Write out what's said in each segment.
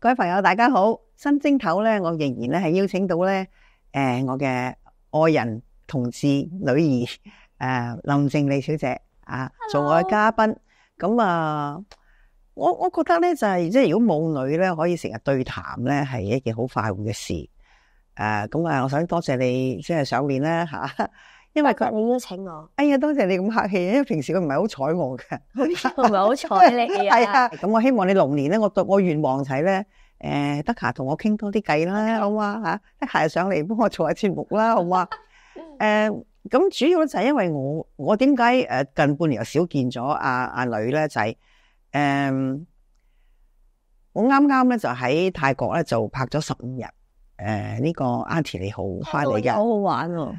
各位朋友，大家好。新蒸头咧，我仍然咧系邀请到咧，诶，我嘅爱人同志女儿诶，林静莉小姐啊，做我嘅嘉宾。咁啊，我我觉得咧就系即系如果母女咧可以成日对谈咧，系一件好快活嘅事。诶，咁啊，我想多谢你即系上面啦吓。因为佢你邀请我，哎呀，多谢你咁客气，因为平时佢唔系好睬我嘅，唔系好睬你啊，系 啊，咁我希望你龙年咧，我我愿望就系咧，诶，德卡同我倾多啲偈啦，好嘛吓，德卡上嚟帮我做下节目啦，好嘛，诶，咁主要就系因为我我点解诶近半年又少见咗阿阿女咧，就系诶，我啱啱咧就喺泰国咧就拍咗十五日，诶呢个阿提你好翻嚟嘅，好好玩。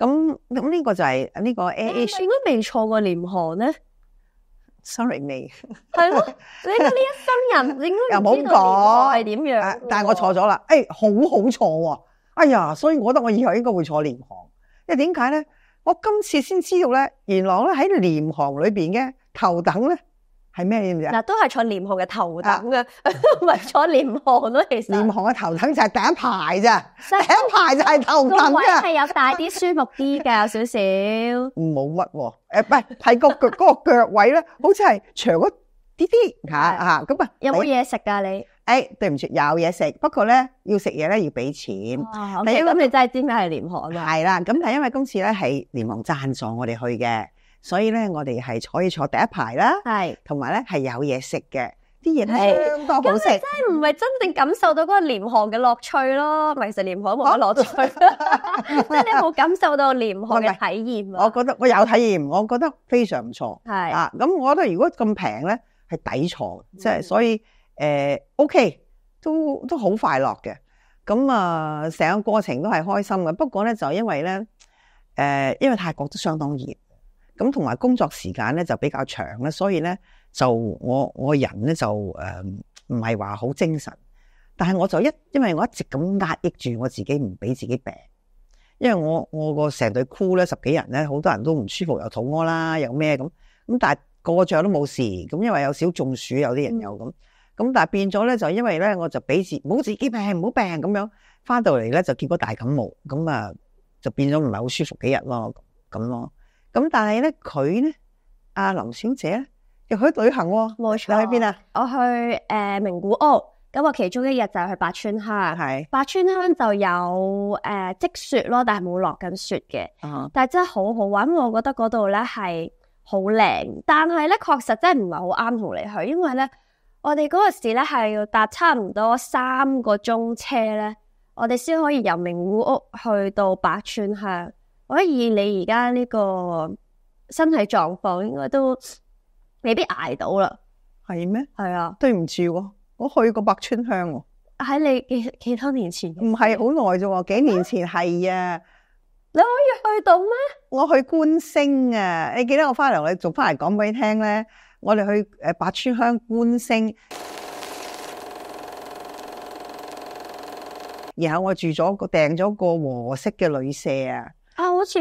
咁咁呢个就系呢个 A H，应该未错过廉航咧。Sorry，未系咯，你呢一生人 应该又冇讲，系点样？但系我错咗啦，诶，好好错喎！哎呀，所以我觉得我以后应该会坐廉航，因为点解咧？我今次先知道咧，元朗咧喺廉航里边嘅头等咧。系咩嘢嗱，都系坐廉航嘅头等嘅，唔系坐廉航咯。其实廉航嘅头等就系第一排咋，第一排就系头等嘅。系有大啲、舒服啲嘅，有少少。唔冇乜，诶，唔系，系个脚 嗰个脚位咧，好似系长一啲啲吓吓。咁啊，有冇嘢食噶你？诶，对唔住，有嘢食，不过咧要食嘢咧要俾钱。哦，咁，你真系知咩系廉航啊？系啦，咁但系因为今次咧系廉航赞助我哋去嘅。所以咧，我哋系坐以坐第一排啦，系，同埋咧系有嘢食嘅，啲嘢系相当好食。真系唔系真正感受到嗰个廉航嘅乐趣咯，咪食廉航冇乜乐趣，即系你冇感受到廉航嘅体验。我觉得我有体验，我觉得非常唔错。系啊，咁我觉得如果咁平咧，系抵坐，即系所以诶，OK，都都好快乐嘅。咁啊，成个过程都系开心嘅。不过咧，就因为咧，诶，因为泰国都相当热。咁同埋工作時間咧就比較長咧，所以咧就我我人咧就诶唔係話好精神，但係我就一因為我一直咁壓抑住我自己，唔俾自己病，因為我我個成隊箍 r 咧十幾人咧，好多人都唔舒服，又肚屙啦，又咩咁咁，但係個個帳都冇事，咁因為有少中暑，有啲人又咁，咁但系變咗咧就因為咧我就俾自唔好自己病，唔好病咁樣，翻到嚟咧就結果大感冒，咁啊就變咗唔係好舒服幾日咯，咁咯。咁但系咧，佢咧，阿林小姐又去旅行喎。冇错，去边啊？我去诶名古屋，咁啊其中一日就去白川乡。系白川乡就有诶积雪咯，但系冇落紧雪嘅。啊，但系真系好好玩，我觉得嗰度咧系好靓。但系咧，确实真系唔系好啱同你去，因为咧，我哋嗰个时咧系要搭差唔多三个钟车咧，我哋先可以由名古屋去到白川乡。可以，你而家呢个身体状况应该都未必挨到啦。系咩？系啊，对唔住，我去过百川乡喎。喺你几多年前？唔系好耐啫，几年前系啊。你可以去到咩？我去观星啊！你记得我翻嚟我仲翻嚟讲俾你听咧，我哋去诶百川乡观星，然后我住咗个订咗个和式嘅旅社啊。啊，好似系。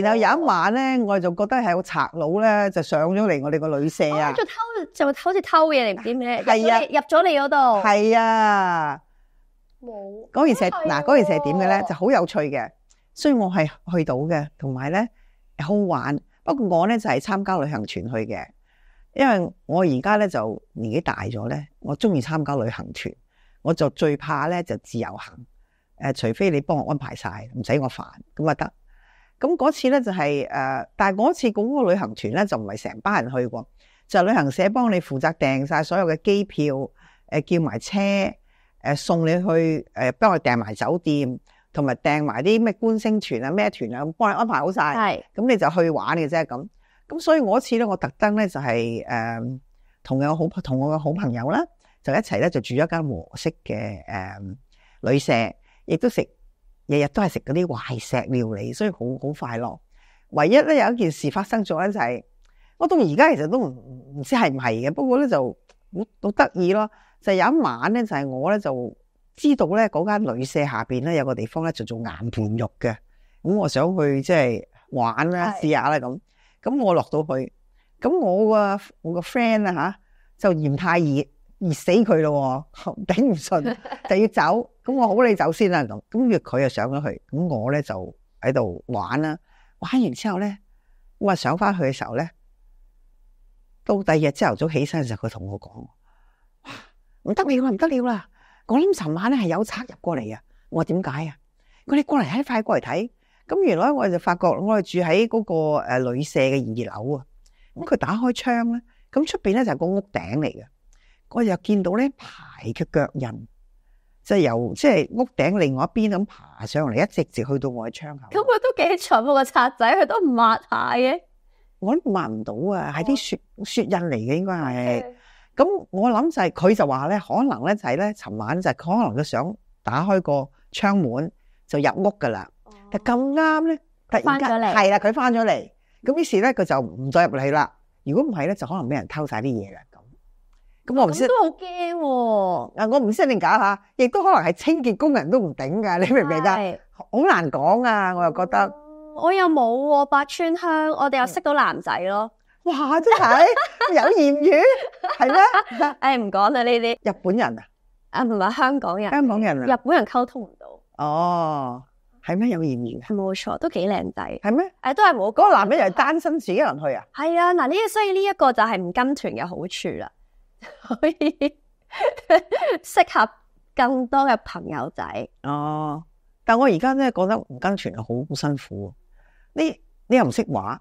然后有一晚咧，我就觉得系个贼佬咧就上咗嚟我哋个旅社啊，就偷就好似偷嘢嚟，唔知咩，入咗你嗰度。系啊，冇。嗰件事，嗱，嗰件事系点嘅咧，就好有趣嘅。所以我系去到嘅，同埋咧好玩。不过我咧就系参加旅行团去嘅，因为我而家咧就年纪大咗咧，我中意参加旅行团，我就最怕咧就自由行。诶，除非你帮我安排晒，唔使我烦，咁啊得。咁嗰次咧就系诶，但系嗰次嗰个旅行团咧就唔系成班人去过，就旅行社帮你负责订晒所有嘅机票，诶叫埋车，诶送你去，诶帮我订埋酒店，同埋订埋啲咩观星团啊咩团啊，帮你安排好晒，系，咁你就去玩嘅啫咁。咁所以我次咧，我特登咧就系诶，同我好同我嘅好朋友啦，就一齐咧就住一间和式嘅诶旅社，亦都食。日日都系食嗰啲坏石料理，所以好好快乐。唯一咧有一件事发生咗咧就系，我到而家其实都唔唔知系唔系嘅，不过咧就好好得意咯。就有一晚咧就系我咧就知道咧嗰间旅社下边咧有个地方咧就做眼盘浴嘅，咁我想去即系玩啦，试下啦咁。咁我落到去，咁我个我个 friend 啊吓就嫌太热。热死佢咯，顶 唔顺 就要走。咁我好你走先啦，咁约佢又上咗去，咁我咧就喺度玩啦。玩完之后咧，我上翻去嘅时候咧，到第二日朝头早起身嘅时候，佢同我讲：，哇，唔得啦，唔得了啦！我谂寻晚咧系有贼入过嚟啊！我点解啊？佢哋过嚟喺快过嚟睇。咁原来我就发觉，我哋住喺嗰个诶旅社嘅二楼啊。咁佢打开窗咧，咁出边咧就系个屋顶嚟嘅。我又見到咧排嘅腳印，即係由即係屋頂另外一邊咁爬上嚟，一直直去到我嘅窗口。咁佢都幾蠢喎，個刷仔佢都唔抹下嘅，我都抹唔到啊！係啲雪雪印嚟嘅應該係。咁我諗就係佢就話咧，可能咧就係咧，尋晚就佢可能佢想打開個窗門就入屋噶啦。但咁啱咧，突然嚟。係啦，佢翻咗嚟。咁於是咧，佢就唔再入嚟啦。如果唔係咧，就可能俾人偷晒啲嘢嘅。咁都好惊喎。啊，我唔识系定假吓，亦都可能系清洁工人都唔顶噶。你明唔明？系好难讲啊。我又觉得，我又冇百川香，我哋又识到男仔咯。哇！真系 有艳遇系咩？诶，唔讲啦。呢啲。日本人啊？啊，唔系香港人，香港人啊，日本人沟通唔到哦。系咩有艳遇？冇错，都几靓仔系咩？诶，都系冇。嗰个男人又系单身自己人去啊。系啊，嗱呢，所以呢一个就系唔跟团嘅好处啦。可以适 合更多嘅朋友仔哦，但我而家咧觉得跟团又好辛苦。你你又唔识画，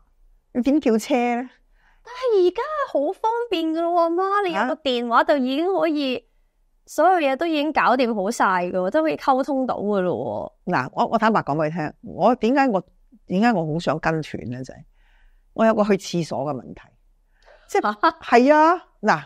你点叫车咧？但系而家好方便噶咯，妈，你有个电话就已经可以，所有嘢都已经搞掂好晒噶，真可以沟通到噶咯。嗱，我我坦白讲俾你听，我点解我点解我好想跟团咧？就系我有个去厕所嘅问题，即系系 啊嗱。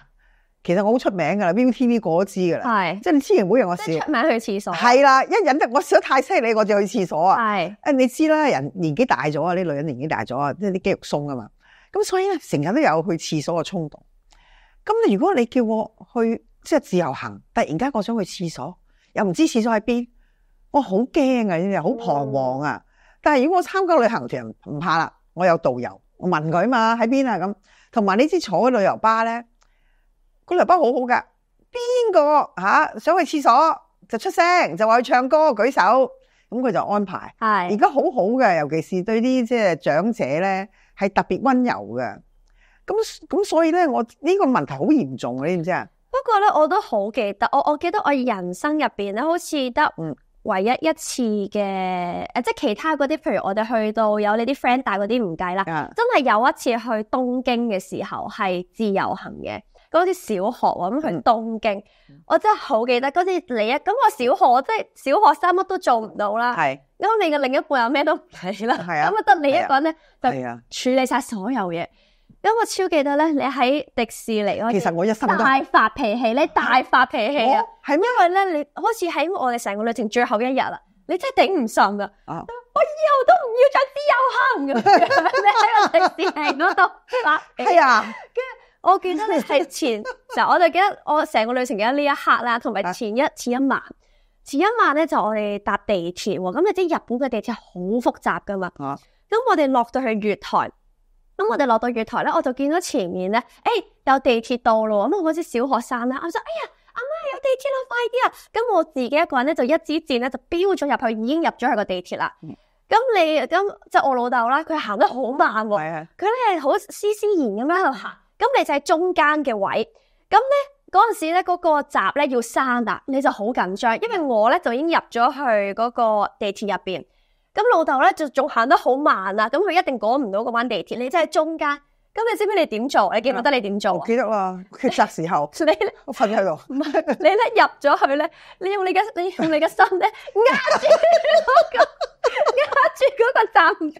其实我好出名噶啦，V u T V 过都知噶啦，系即系你千祈唔好让我笑。出名去厕所系啦，一忍得我笑得太犀利，我就去厕所啊。系诶，你知啦，人年纪大咗啊，啲女人年纪大咗啊，即系啲肌肉松啊嘛。咁所以咧，成日都有去厕所嘅冲动。咁你如果你叫我去即系自由行，突然间我想去厕所，又唔知厕所喺边，我好惊啊，呢啲好彷徨啊。但系如果我参加旅行团，唔怕啦，我有导游，我问佢嘛喺边啊咁。同埋呢支坐旅游巴咧。个台北好好噶，边个吓想去厕所就出声，就话去唱歌举手，咁佢就安排。系而家好好嘅，尤其是对啲即系长者咧，系特别温柔嘅。咁咁所以咧，我呢个问题好严重，你知唔知啊？不过咧，我都好记得，我我记得我人生入边咧，好似得唯一一次嘅诶，即系其他嗰啲，譬如我哋去到有你啲 friend 带嗰啲唔计啦，真系有一次去东京嘅时候系自由行嘅。嗰次小学咁去东京，我真系好记得。嗰次你啊，咁，我小学即系小学生，乜都做唔到啦。系咁，你嘅另一半又咩都唔理啦。系啊，咁啊得你一个人咧，就处理晒所有嘢。咁我超记得咧，你喺迪士尼嗰其实我一生大发脾气咧，大发脾气啊！系因为咧，你好始喺我哋成个旅程最后一日啦，你真系顶唔顺噶。啊！我以后都唔要再自由行嘅，你喺迪士尼嗰度发系啊，跟。我记得你系前，就我就记得我成个旅程记得呢一刻啦，同埋前一前一晚，前一晚咧就我哋搭地铁，咁啲日本嘅地铁好复杂噶嘛，咁我哋落到去月台，咁我哋落到月台咧，我就见到前面咧，诶有地铁到咯，咁我嗰啲小学生咧，我就哎呀阿妈有地铁啦，快啲啊，咁我自己一个人咧就一支箭咧就飙咗入去，已经入咗去个地铁啦，咁你咁即系我老豆啦，佢行得好慢喎，佢咧好斯斯然咁样度行。咁你就喺中间嘅位，咁咧嗰阵时咧嗰个闸咧要闩啦，你就好紧张，因为我咧就已经入咗去嗰个地铁入边，咁老豆咧就仲行得好慢啦，咁佢一定赶唔到嗰班地铁，你真系中间，咁你知唔知你点做？你记唔记得你点做？我记得啦，抉择时候，你我瞓喺度，唔系你咧入咗去咧，你用你嘅你用你嘅心咧压住嗰个压住嗰个闸。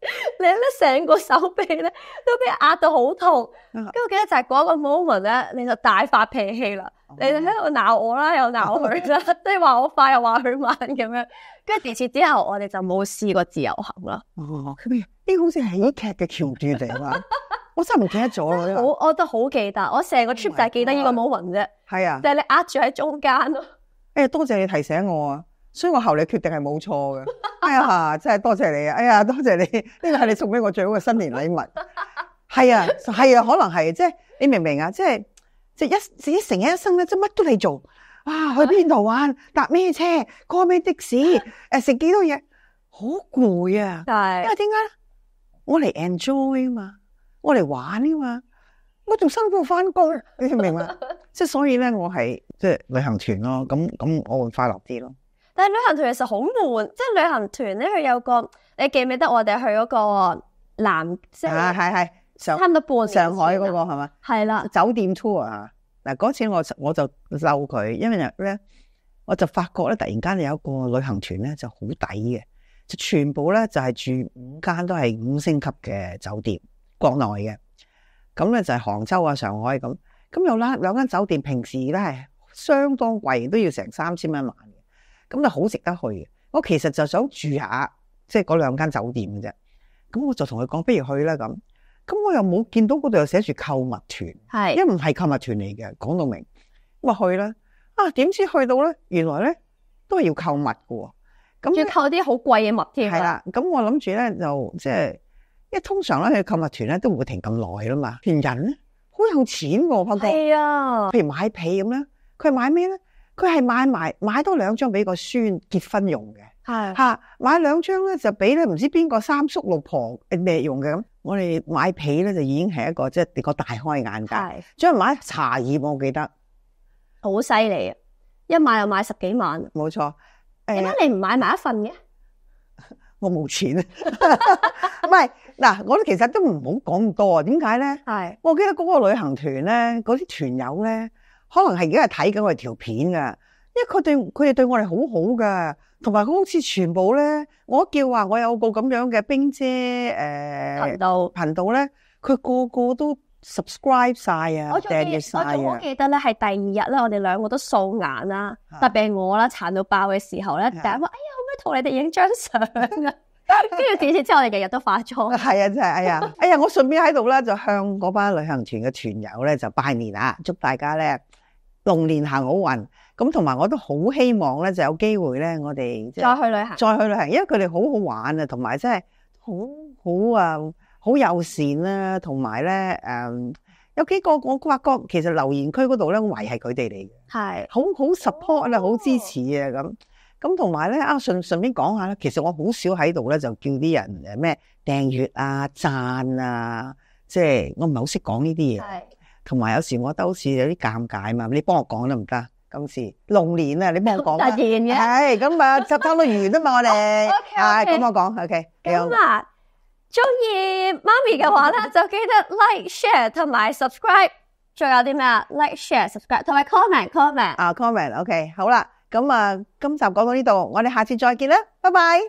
你咧成个手臂咧都俾压到好痛，跟住我记得就系嗰个 moment 咧，你就大发脾气啦，你就喺度闹我啦，又闹佢啦，即系话我快又话佢慢咁样。跟住自此之后，我哋就冇试过自由行啦。哦，呢好似系一剧嘅桥段嚟嘛？我真系唔记得咗啦。好，我都好记得，我成个 trip 就系记得呢个 moment 啫，系啊，就系你压住喺中间咯。诶，多谢你提醒我啊！所以我后来决定系冇错嘅，哎呀，真系多谢你啊！哎呀，多谢你，呢个系你送俾我最好嘅新年礼物。系啊，系啊，可能系，即系你明唔明啊？即系即系一己成一一生咧，即系乜都嚟做，啊！去边度玩，搭咩车，过咩的士，诶，食几多嘢，好攰啊！系，因为点解？我嚟 enjoy 啊嘛，我嚟玩啊嘛，我仲辛苦翻工，你明唔明啊？即系所以咧，我系即系旅行团咯，咁咁我会快乐啲咯。但系旅行团其实好闷，即系旅行团咧，佢有个你记唔记得我哋去嗰个南即系系系上差唔多半上海嗰个系嘛？系啦，酒店 tour 啊嗱，嗰次我我就嬲佢，因为咧我就发觉咧，突然间有一个旅行团咧就好抵嘅，就全部咧就系住五间都系五星级嘅酒店，国内嘅咁咧就系杭州啊、上海咁咁。有啦，两间酒店平时咧系相当贵，都要成三千蚊一晚。咁就好值得去，我其实就想住下，即系嗰两间酒店嘅啫。咁我就同佢讲，不如去啦咁。咁我又冇见到嗰度又写住购物团，系为唔系购物团嚟嘅，讲到明。咁啊去啦，啊点知去到咧，原来咧都系要购物嘅。咁要购啲好贵嘅物添。系啦，咁我谂住咧就即系，因为通常咧去购物团咧都唔会停咁耐啦嘛。停人咧，好有钱喎，发觉。系啊。譬如买被咁咧，佢买咩咧？佢系买埋买多两张俾个孙结婚用嘅，系吓买两张咧就俾咧唔知边个三叔六婆咩用嘅咁。我哋买被咧就已经系一个即系个大开眼界。将买茶叶我记得好犀利啊！一买又买十几万，冇错。点解你唔买埋一份嘅？我冇钱。啊！唔系嗱，我其实都唔好讲咁多啊。点解咧？系我记得嗰个旅行团咧，嗰啲团友咧。可能系而家系睇紧我哋条片啊，因为佢哋佢哋对我哋好好噶，同埋好似全部咧，我叫话我有个咁样嘅冰姐诶频道频道咧，佢个个都 subscribe 晒啊，订阅晒啊。我仲好记得咧，系第二日咧，我哋两个都素颜啦，特别系我啦，惨到爆嘅时候咧，第一话哎呀，可唔可以同你哋影张相啊？跟住展示之后，我哋日日都化妆。系 啊，真系哎呀，哎呀，我顺便喺度咧，就向嗰班旅行团嘅团友咧，就拜年啊，祝大家咧龙年行好运。咁同埋，我都好希望咧，就有机会咧，我哋再去旅行，再去旅行，因为佢哋好好玩啊，同埋真系好好啊，好友善啊，同埋咧，诶，有几个我发觉，其实留言区嗰度咧，围系佢哋嚟嘅，系好好 support 啦，好支持啊，咁。咁同埋咧，啊顺顺便讲下咧，其实我好少喺度咧，就叫啲人诶咩订阅啊、赞啊，即系我唔系好识讲呢啲嘢。系，同埋有时我都好似有啲尴尬嘛，你帮我讲得唔得？今次龙年啊，你帮我讲 突然嘅系，咁啊，执翻到完都嘛，我哋，系 咁我讲，OK，好。咁啊，中意妈咪嘅话咧，就记得 Like、Share 同埋 Subscribe，仲有啲咩啊？Like、Share、Subscribe 同埋 Comment、Comment 啊，Comment，OK，好啦。咁啊，今集讲到呢度，我哋下次再见啦，拜拜。